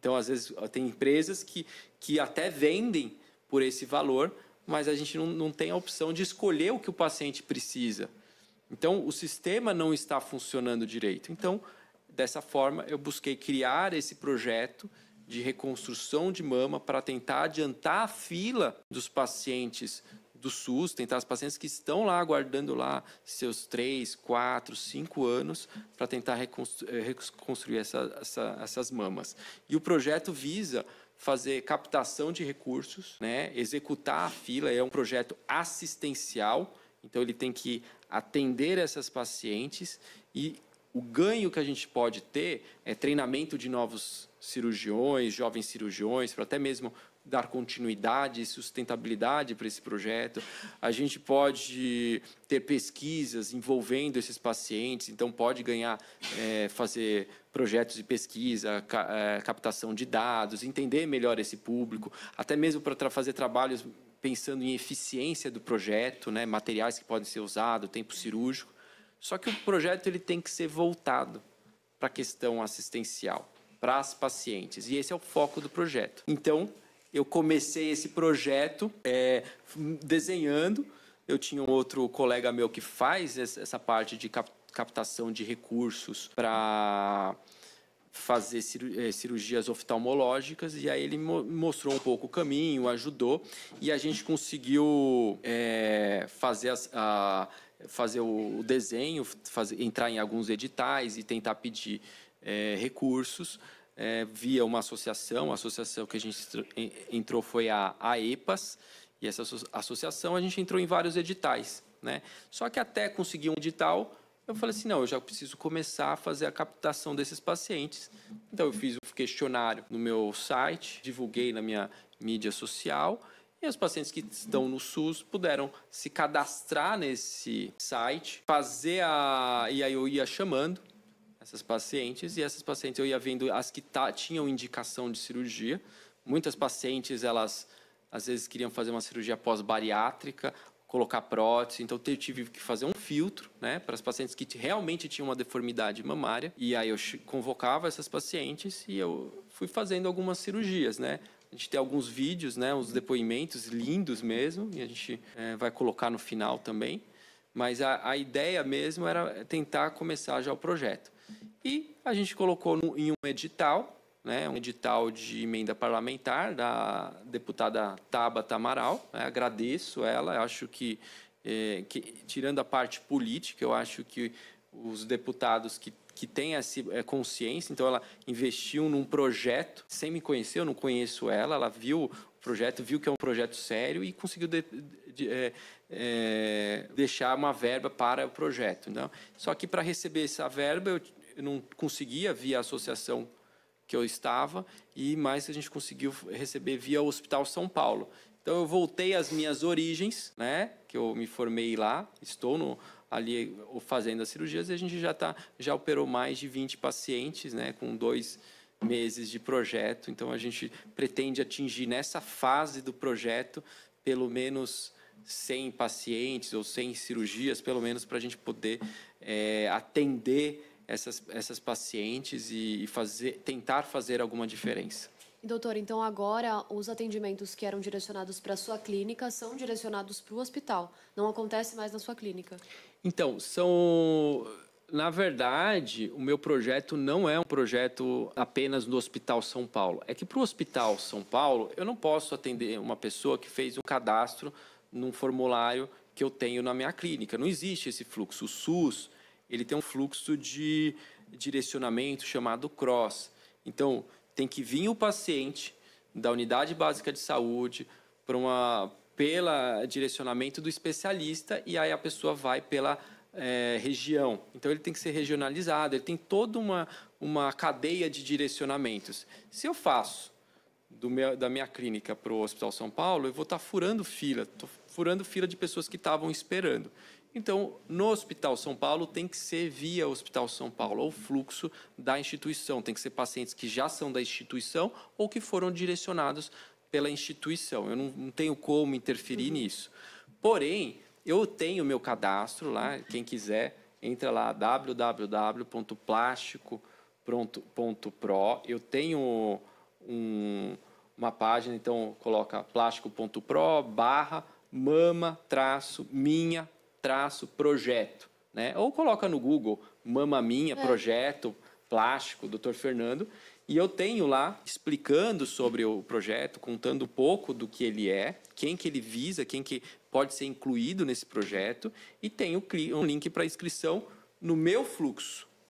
Então, às vezes, tem empresas que, que até vendem por esse valor, mas a gente não, não tem a opção de escolher o que o paciente precisa. Então, o sistema não está funcionando direito. Então, dessa forma, eu busquei criar esse projeto de reconstrução de mama para tentar adiantar a fila dos pacientes do SUS, tentar as pacientes que estão lá aguardando lá seus três, quatro, cinco anos para tentar eh, reconstruir essa, essa, essas mamas. E o projeto visa fazer captação de recursos, né, executar a fila, é um projeto assistencial, então ele tem que atender essas pacientes e o ganho que a gente pode ter é treinamento de novos cirurgiões, jovens cirurgiões, para até mesmo dar continuidade e sustentabilidade para esse projeto. A gente pode ter pesquisas envolvendo esses pacientes, então pode ganhar, é, fazer projetos de pesquisa, é, captação de dados, entender melhor esse público, até mesmo para fazer trabalhos pensando em eficiência do projeto, né, materiais que podem ser usados, tempo cirúrgico. Só que o projeto ele tem que ser voltado para a questão assistencial, para as pacientes, e esse é o foco do projeto. Então eu comecei esse projeto é, desenhando. Eu tinha um outro colega meu que faz essa parte de captação de recursos para fazer é, cirurgias oftalmológicas e aí ele mostrou um pouco o caminho, ajudou e a gente conseguiu é, fazer, as, a, fazer o desenho, fazer, entrar em alguns editais e tentar pedir é, recursos é, via uma associação, a associação que a gente entrou foi a, AEPAS EPAS, e essa associação a gente entrou em vários editais. Né? Só que até conseguir um edital, eu falei assim, não, eu já preciso começar a fazer a captação desses pacientes. Então eu fiz o questionário no meu site, divulguei na minha mídia social e os pacientes que estão no SUS puderam se cadastrar nesse site, fazer a e aí eu ia chamando essas pacientes e essas pacientes eu ia vendo as que tá, tinham indicação de cirurgia. Muitas pacientes elas às vezes queriam fazer uma cirurgia pós-bariátrica, colocar prótese, então eu tive que fazer um filtro, né, para as pacientes que realmente tinham uma deformidade mamária, e aí eu convocava essas pacientes e eu fui fazendo algumas cirurgias, né? A gente tem alguns vídeos, né, uns depoimentos lindos mesmo, e a gente é, vai colocar no final também. Mas a, a ideia mesmo era tentar começar já o projeto. E a gente colocou no, em um edital, né, um edital de emenda parlamentar da deputada Tabata Amaral. Né, agradeço ela, acho que, é, que, tirando a parte política, eu acho que os deputados que que têm essa eh, consciência, então ela investiu num projeto, sem me conhecer, eu não conheço ela, ela viu o projeto, viu que é um projeto sério e conseguiu de, de, é, é, deixar uma verba para o projeto. Então, só que para receber essa verba, eu eu não conseguia via a associação que eu estava e mais que a gente conseguiu receber via o Hospital São Paulo. Então eu voltei às minhas origens, né? Que eu me formei lá, estou no, ali fazendo as cirurgias e a gente já tá, já operou mais de 20 pacientes, né? Com dois meses de projeto. Então a gente pretende atingir nessa fase do projeto pelo menos 100 pacientes ou 100 cirurgias, pelo menos para a gente poder é, atender essas, essas pacientes e, e fazer, tentar fazer alguma diferença. Doutor, então agora os atendimentos que eram direcionados para a sua clínica são direcionados para o hospital. Não acontece mais na sua clínica. Então, são. Na verdade, o meu projeto não é um projeto apenas do Hospital São Paulo. É que para o Hospital São Paulo, eu não posso atender uma pessoa que fez um cadastro num formulário que eu tenho na minha clínica. Não existe esse fluxo. O SUS ele tem um fluxo de direcionamento chamado cross. Então, tem que vir o paciente da unidade básica de saúde para uma pela direcionamento do especialista e aí a pessoa vai pela é, região. Então ele tem que ser regionalizado, ele tem toda uma, uma cadeia de direcionamentos. Se eu faço meu, da minha clínica para o Hospital São Paulo, eu vou estar tá furando fila, estou furando fila de pessoas que estavam esperando. Então, no Hospital São Paulo, tem que ser via Hospital São Paulo, ou fluxo da instituição. Tem que ser pacientes que já são da instituição ou que foram direcionados pela instituição. Eu não, não tenho como interferir uhum. nisso. Porém, eu tenho meu cadastro lá, quem quiser, entra lá www.plástico.pro. Eu tenho um, uma página, então coloca plástico.pro barra mama traço minha traço projeto. Né? Ou coloca no Google mama minha é. projeto plástico, doutor Fernando, e eu tenho lá explicando sobre o projeto, contando um pouco do que ele é, quem que ele visa, quem que pode ser incluído nesse projeto, e tenho um link para inscrição no meu fluxo.